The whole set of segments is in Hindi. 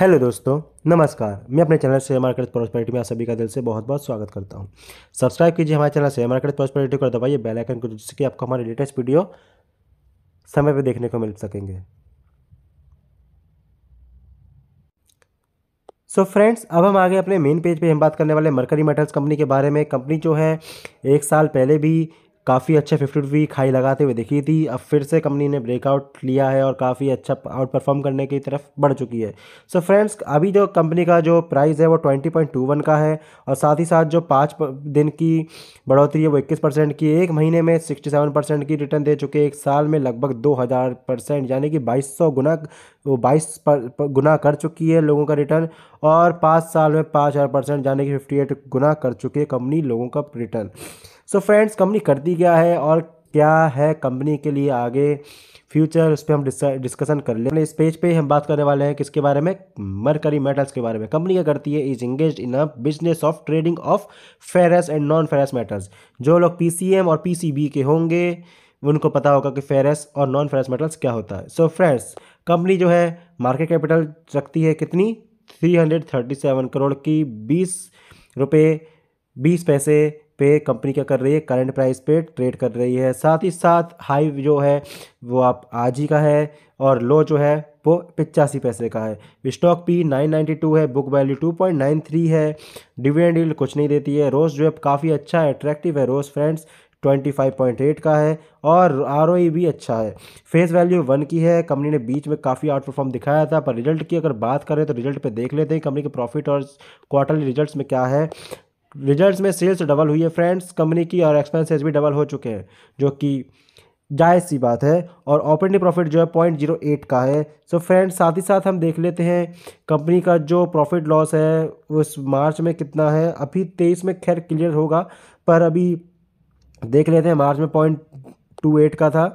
हेलो दोस्तों नमस्कार मैं अपने चैनल शेयर मार्केट प्रॉस्पेरिटी में आप सभी का दिल से बहुत बहुत स्वागत करता हूं सब्सक्राइब कीजिए हमारे चैनल शेयर मार्केट प्रॉस्पेरिटी को दबाइए बेल आइकन को जिससे कि आपको हमारे लेटेस्ट वीडियो समय पर देखने को मिल सकेंगे सो so फ्रेंड्स अब हम आगे अपने मेन पेज पे हम बात करने वाले मरकरी मेटल्स कंपनी के बारे में कंपनी जो है एक साल पहले भी काफ़ी अच्छे फिफ्टी वीक हाई लगाते हुए दिखी थी अब फिर से कंपनी ने ब्रेकआउट लिया है और काफ़ी अच्छा आउट परफॉर्म करने की तरफ बढ़ चुकी है सो so फ्रेंड्स अभी जो कंपनी का जो प्राइस है वो ट्वेंटी पॉइंट टू वन का है और साथ ही साथ जो पाँच दिन की बढ़ोतरी है वो इक्कीस परसेंट की एक महीने में सिक्सटी सेवन परसेंट की रिटर्न दे चुके एक साल में लगभग दो हज़ार परसेंट यानी कि बाईस सौ गुना वो बाईस गुना कर चुकी है लोगों का रिटर्न और पाँच साल में पाँच हज़ार परसेंट यानी कि फिफ्टी एट गुना कर चुकी है कंपनी लोगों का रिटर्न सो फ्रेंड्स कंपनी करती क्या है और क्या है कंपनी के लिए आगे फ्यूचर उस पर हम डिस्कशन कर लें इस पेज पे हम बात करने वाले हैं किसके बारे में मरकरी मेटल्स के बारे में कंपनी क्या करती है is engage in a business of trading of ferrous and non ferrous metals जो लोग पी और पी के होंगे उनको पता होगा कि फेरस और नॉन फेरस मेटल्स क्या होता है सो फ्रेंड्स कंपनी जो है मार्केट कैपिटल रखती है कितनी 337 करोड़ की बीस रुपये बीस पैसे पे कंपनी क्या कर रही है करंट प्राइस पे ट्रेड कर रही है साथ ही साथ हाई जो है वो आप आज ही का है और लो जो है वो पिचासी पैसे का है स्टॉक पी 992 है बुक वैल्यू 2.93 है डिविडेंड डील कुछ नहीं देती है रोज़ जो है काफ़ी अच्छा है अट्रैक्टिव है रोज़ फ्रेंड्स 25.8 का है और आर e भी अच्छा है फेस वैल्यू वन की है कंपनी ने बीच में काफ़ी आउट परफॉर्म दिखाया था पर रिजल्ट की अगर बात करें तो रिजल्ट पे देख लेते हैं कंपनी के प्रॉफिट और क्वार्टरली रिजल्ट्स में क्या है रिजल्ट्स में सेल्स डबल हुई है फ्रेंड्स कंपनी की और एक्सपेंसेस भी डबल हो चुके हैं जो कि जायज़ सी बात है और ऑपरेटिंग प्रॉफिट जो है पॉइंट जीरो एट का है सो फ्रेंड्स साथ ही साथ हम देख लेते हैं कंपनी का जो प्रॉफिट लॉस है उस मार्च में कितना है अभी तेईस में खैर क्लियर होगा पर अभी देख लेते हैं मार्च में पॉइंट टू एट का था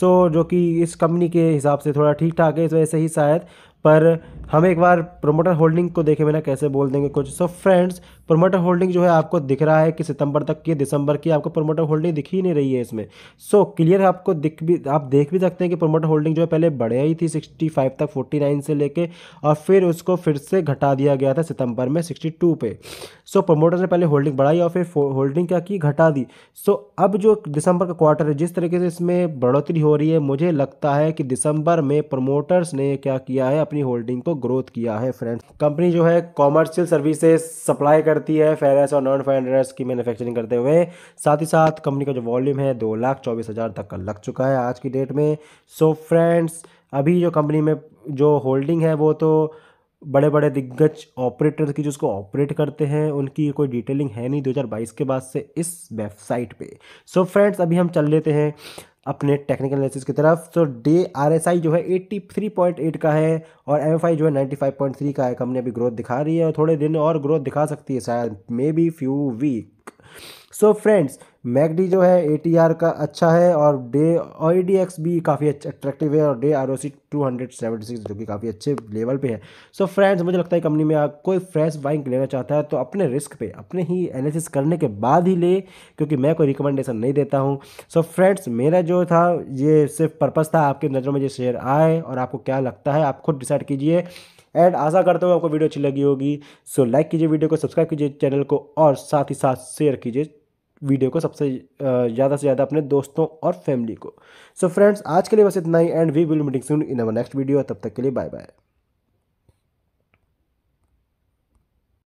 सो so, जो कि इस कंपनी के हिसाब से थोड़ा ठीक ठाक है इस वजह से ही शायद पर हम एक बार प्रोमोटर होल्डिंग को देखे बिना कैसे बोल देंगे कुछ सो फ्रेंड्स प्रोमोटर होल्डिंग जो है आपको दिख रहा है कि सितंबर तक की दिसंबर की आपको प्रोमोटर होल्डिंग दिख ही नहीं रही है इसमें सो so, क्लियर आपको दिख भी आप देख भी सकते हैं कि प्रोमोटर होल्डिंग जो है पहले बढ़िया ही थी सिक्सटी फाइव तक फोर्टी नाइन से लेके और फिर उसको फिर से घटा दिया गया था सितंबर में सिक्सटी टू पे सो so, प्रोमोटर ने पहले होल्डिंग बढ़ाई और फिर होल्डिंग क्या की घटा दी सो so, अब जो दिसंबर का क्वार्टर है जिस तरीके से इसमें बढ़ोतरी हो रही है मुझे लगता है कि दिसंबर में प्रोमोटर्स ने क्या किया है अपनी होल्डिंग को ग्रोथ किया है फ्रेंड्स कंपनी जो है कॉमर्शियल सर्विसेज सप्लाई करती है फेरस और नॉन फेरस की मैन्युफैक्चरिंग करते हुए साथ ही साथ कंपनी का जो वॉल्यूम है दो लाख चौबीस हज़ार तक का लग चुका है आज की डेट में सो so फ्रेंड्स अभी जो कंपनी में जो होल्डिंग है वो तो बड़े बड़े दिग्गज ऑपरेटर्स की जो उसको ऑपरेट करते हैं उनकी कोई डिटेलिंग है नहीं 2022 के बाद से इस वेबसाइट पे सो so फ्रेंड्स अभी हम चल लेते हैं अपने टेक्निकल एनालिसिस की तरफ तो डे आई जो है 83.8 का है और आई जो है 95.3 का है कंपनी अभी ग्रोथ दिखा रही है और थोड़े दिन और ग्रोथ दिखा सकती है शायद maybe few week so friends मैगडी जो है ए का अच्छा है और डे और एक्स भी काफ़ी अच्छा अट्रैक्टिव है और डे सेवेंटी सिक्स जो कि काफ़ी अच्छे लेवल पे है सो so फ्रेंड्स मुझे लगता है कंपनी में आप कोई फ्रेश बाइक लेना चाहता है तो अपने रिस्क पे अपने ही एनालिसिस करने के बाद ही ले क्योंकि मैं कोई रिकमेंडेशन नहीं देता हूँ सो फ्रेंड्स मेरा जो था ये सिर्फ पर्पज़ था आपके नज़रों में ये शेयर आए और आपको क्या लगता है आप खुद डिसाइड कीजिए एंड आशा करता हूँ आपको वीडियो अच्छी लगी होगी सो लाइक कीजिए वीडियो को सब्सक्राइब कीजिए चैनल को और साथ ही साथ शेयर कीजिए वीडियो को सबसे ज़्यादा से ज़्यादा अपने दोस्तों और फैमिली को सो so फ्रेंड्स आज के लिए बस इतना ही and we will meeting soon in our next video तब तक के लिए बाय बाय